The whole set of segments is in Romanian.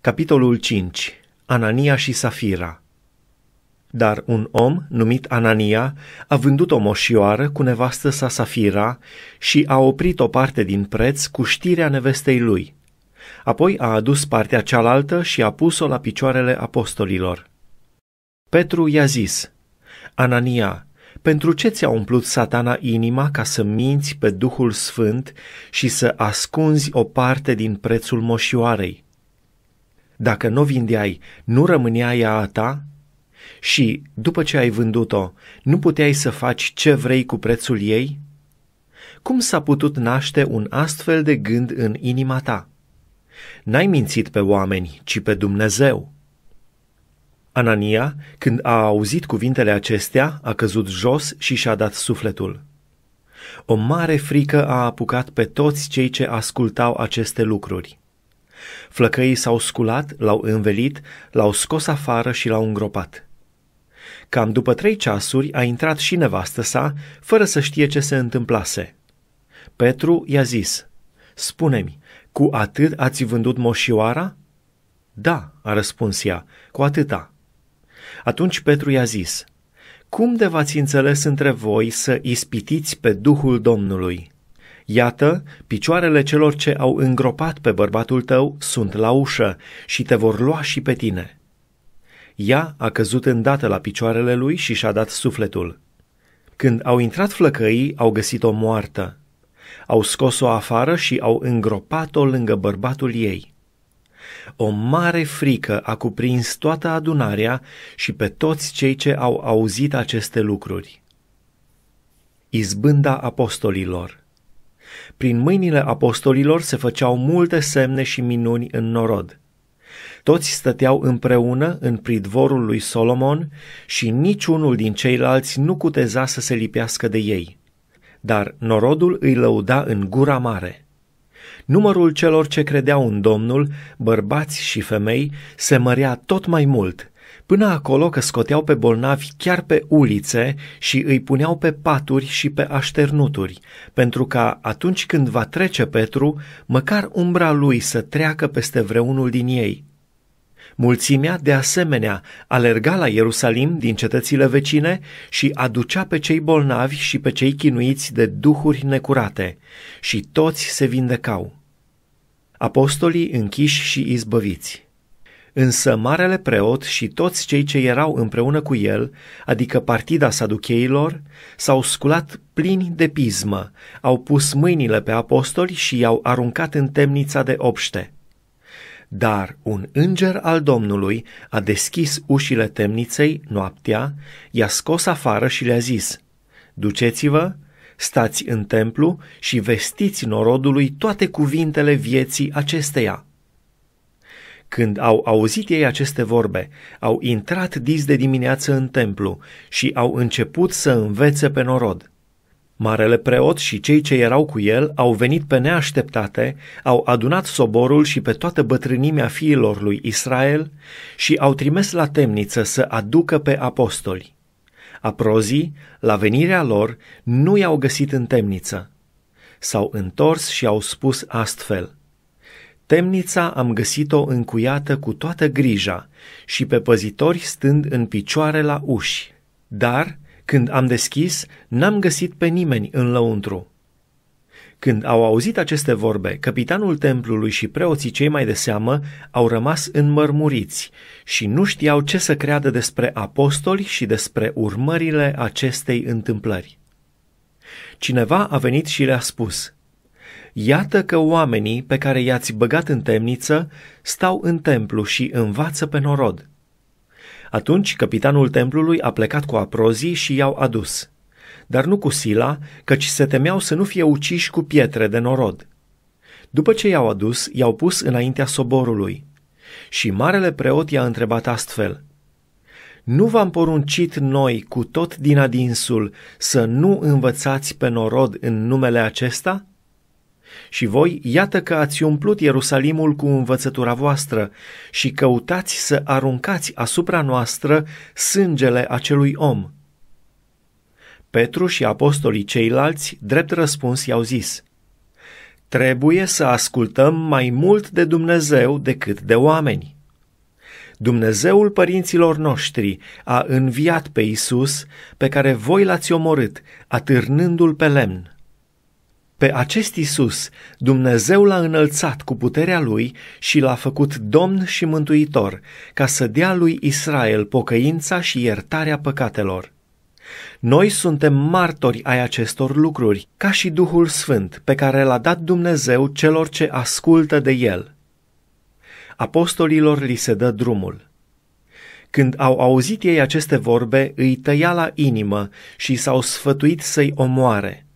Capitolul 5. Anania și Safira dar un om numit Anania a vândut o moșioară cu nevastă sa Safira și a oprit o parte din preț cu știrea nevestei lui. Apoi a adus partea cealaltă și a pus-o la picioarele apostolilor. Petru i-a zis, Anania, pentru ce ți-a umplut satana inima ca să minți pe Duhul Sfânt și să ascunzi o parte din prețul moșioarei? dacă nu o vindeai, nu rămânea ea a ta? Și, după ce ai vândut-o, nu puteai să faci ce vrei cu prețul ei? Cum s-a putut naște un astfel de gând în inima ta? N-ai mințit pe oameni, ci pe Dumnezeu. Anania, când a auzit cuvintele acestea, a căzut jos și și-a dat sufletul. O mare frică a apucat pe toți cei ce ascultau aceste lucruri. Flăcăii s-au sculat, l-au învelit, l-au scos afară și l-au îngropat. Cam după trei ceasuri a intrat și nevastă sa, fără să știe ce se întâmplase. Petru i-a zis, Spune-mi, cu atât ați vândut moșioara?" Da," a răspuns ea, cu atâta." Atunci Petru i-a zis, Cum de v-ați înțeles între voi să ispitiți pe Duhul Domnului?" Iată, picioarele celor ce au îngropat pe bărbatul tău sunt la ușă și te vor lua și pe tine. Ea a căzut îndată la picioarele lui și și-a dat sufletul. Când au intrat flăcăii, au găsit-o moartă. Au scos-o afară și au îngropat-o lângă bărbatul ei. O mare frică a cuprins toată adunarea și pe toți cei ce au auzit aceste lucruri. Izbânda apostolilor prin mâinile apostolilor se făceau multe semne și minuni în norod. Toți stăteau împreună în pridvorul lui Solomon și niciunul din ceilalți nu cuteza să se lipească de ei. Dar norodul îi lăuda în gura mare. Numărul celor ce credeau în Domnul, bărbați și femei, se mărea tot mai mult până acolo că scoteau pe bolnavi chiar pe ulițe și îi puneau pe paturi și pe așternuturi, pentru ca atunci când va trece Petru, măcar umbra lui să treacă peste vreunul din ei. Mulțimea, de asemenea, alerga la Ierusalim din cetățile vecine și aducea pe cei bolnavi și pe cei chinuiți de duhuri necurate, și toți se vindecau. Apostolii închiși și izbăviți. Însă marele preot și toți cei ce erau împreună cu el, adică partida saducheilor, s-au sculat plini de pismă, au pus mâinile pe apostoli și i-au aruncat în temnița de obște. Dar un înger al Domnului a deschis ușile temniței noaptea, i-a scos afară și le-a zis, Duceți-vă, stați în templu și vestiți norodului toate cuvintele vieții acesteia.” Când au auzit ei aceste vorbe, au intrat dis de dimineață în templu și au început să învețe pe norod. Marele preot și cei ce erau cu el au venit pe neașteptate, au adunat soborul și pe toată bătrânimea fiilor lui Israel și au trimis la temniță să aducă pe apostoli. Aprozii, la venirea lor, nu i-au găsit în temniță. S-au întors și au spus astfel – Temnița am găsit-o încuiată cu toată grija și pe păzitori stând în picioare la uși. Dar, când am deschis, n-am găsit pe nimeni în lăuntru. Când au auzit aceste vorbe, capitanul templului și preoții cei mai de seamă au rămas înmărmuriți și nu știau ce să creadă despre apostoli și despre urmările acestei întâmplări. Cineva a venit și le-a spus – Iată că oamenii pe care i-ați băgat în temniță stau în templu și învață pe norod. Atunci capitanul templului a plecat cu aprozii și i-au adus, dar nu cu sila, căci se temeau să nu fie uciși cu pietre de norod. După ce i-au adus, i-au pus înaintea soborului. Și marele preot i-a întrebat astfel, Nu v-am poruncit noi cu tot din adinsul să nu învățați pe norod în numele acesta?" Și voi, iată că ați umplut Ierusalimul cu învățătura voastră și căutați să aruncați asupra noastră sângele acelui om. Petru și apostolii ceilalți, drept răspuns, i-au zis, Trebuie să ascultăm mai mult de Dumnezeu decât de oameni. Dumnezeul părinților noștri a înviat pe Isus, pe care voi l-ați omorât, atârnându-l pe lemn pe acest Isus, Dumnezeu l-a înălțat cu puterea lui și l-a făcut domn și mântuitor, ca să dea lui Israel pocăința și iertarea păcatelor. Noi suntem martori ai acestor lucruri, ca și Duhul Sfânt pe care l-a dat Dumnezeu celor ce ascultă de el. Apostolilor li se dă drumul. Când au auzit ei aceste vorbe, îi tăia la inimă și s-au sfătuit să-i omoare –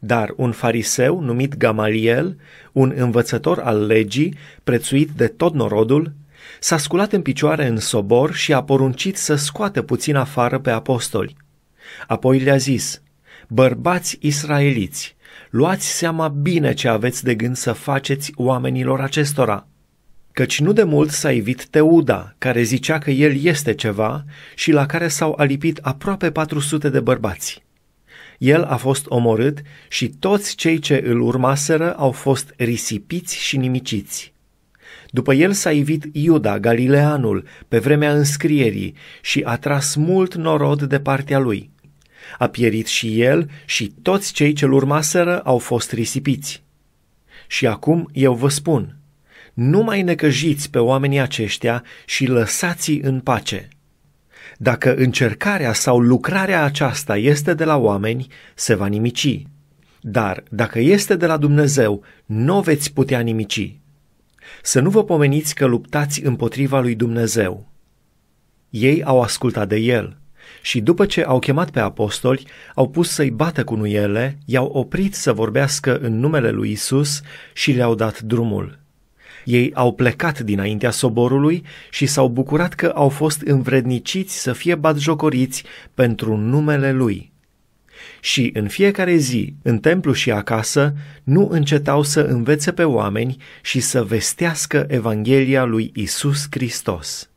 dar un fariseu numit Gamaliel, un învățător al legii, prețuit de tot norodul, s-a sculat în picioare în sobor și a poruncit să scoată puțin afară pe apostoli. Apoi le-a zis, bărbați israeliți, luați seama bine ce aveți de gând să faceți oamenilor acestora. Căci nu de mult s-a ivit Teuda, care zicea că el este ceva și la care s-au alipit aproape 400 de bărbați. El a fost omorât și toți cei ce îl urmaseră au fost risipiți și nimiciți. După el s-a ivit Iuda, Galileanul, pe vremea înscrierii și a tras mult norod de partea lui. A pierit și el și toți cei ce-l urmaseră au fost risipiți. Și acum eu vă spun, nu mai necăjiți pe oamenii aceștia și lăsați-i în pace.” Dacă încercarea sau lucrarea aceasta este de la oameni, se va nimici. Dar dacă este de la Dumnezeu, nu veți putea nimici. Să nu vă pomeniți că luptați împotriva lui Dumnezeu. Ei au ascultat de el și după ce au chemat pe apostoli, au pus să-i bată cu nuiele, i-au oprit să vorbească în numele lui Isus și le-au dat drumul. Ei au plecat dinaintea soborului și s-au bucurat că au fost învredniciți să fie batjocoriți pentru numele lui. Și în fiecare zi, în templu și acasă, nu încetau să învețe pe oameni și să vestească Evanghelia lui Isus Hristos.